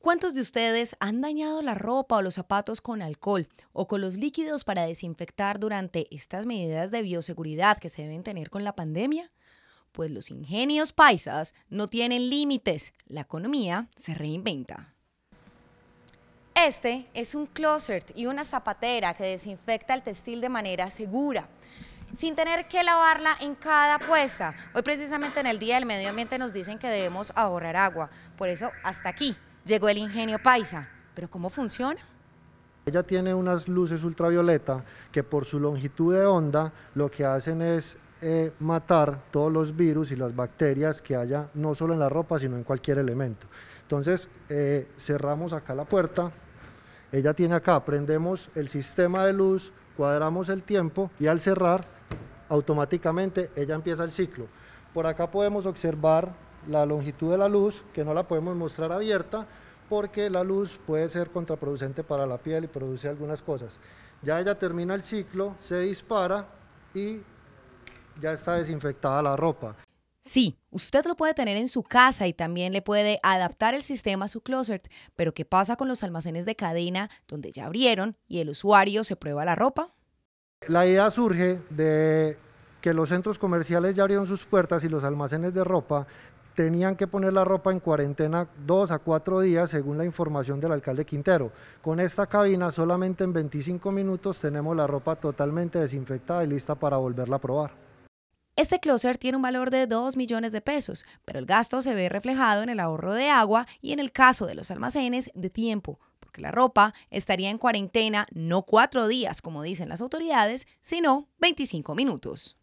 ¿Cuántos de ustedes han dañado la ropa o los zapatos con alcohol o con los líquidos para desinfectar durante estas medidas de bioseguridad que se deben tener con la pandemia? Pues los ingenios paisas no tienen límites, la economía se reinventa. Este es un closet y una zapatera que desinfecta el textil de manera segura sin tener que lavarla en cada puesta. Hoy precisamente en el Día del Medio Ambiente nos dicen que debemos ahorrar agua. Por eso, hasta aquí llegó el ingenio paisa. ¿Pero cómo funciona? Ella tiene unas luces ultravioleta que por su longitud de onda lo que hacen es eh, matar todos los virus y las bacterias que haya no solo en la ropa sino en cualquier elemento. Entonces eh, cerramos acá la puerta, ella tiene acá, prendemos el sistema de luz, cuadramos el tiempo y al cerrar automáticamente ella empieza el ciclo. Por acá podemos observar la longitud de la luz, que no la podemos mostrar abierta, porque la luz puede ser contraproducente para la piel y produce algunas cosas. Ya ella termina el ciclo, se dispara y ya está desinfectada la ropa. Sí, usted lo puede tener en su casa y también le puede adaptar el sistema a su closet, pero ¿qué pasa con los almacenes de cadena donde ya abrieron y el usuario se prueba la ropa? La idea surge de que los centros comerciales ya abrieron sus puertas y los almacenes de ropa tenían que poner la ropa en cuarentena dos a cuatro días, según la información del alcalde Quintero. Con esta cabina, solamente en 25 minutos tenemos la ropa totalmente desinfectada y lista para volverla a probar. Este closer tiene un valor de 2 millones de pesos, pero el gasto se ve reflejado en el ahorro de agua y en el caso de los almacenes de tiempo, porque la ropa estaría en cuarentena no cuatro días, como dicen las autoridades, sino 25 minutos.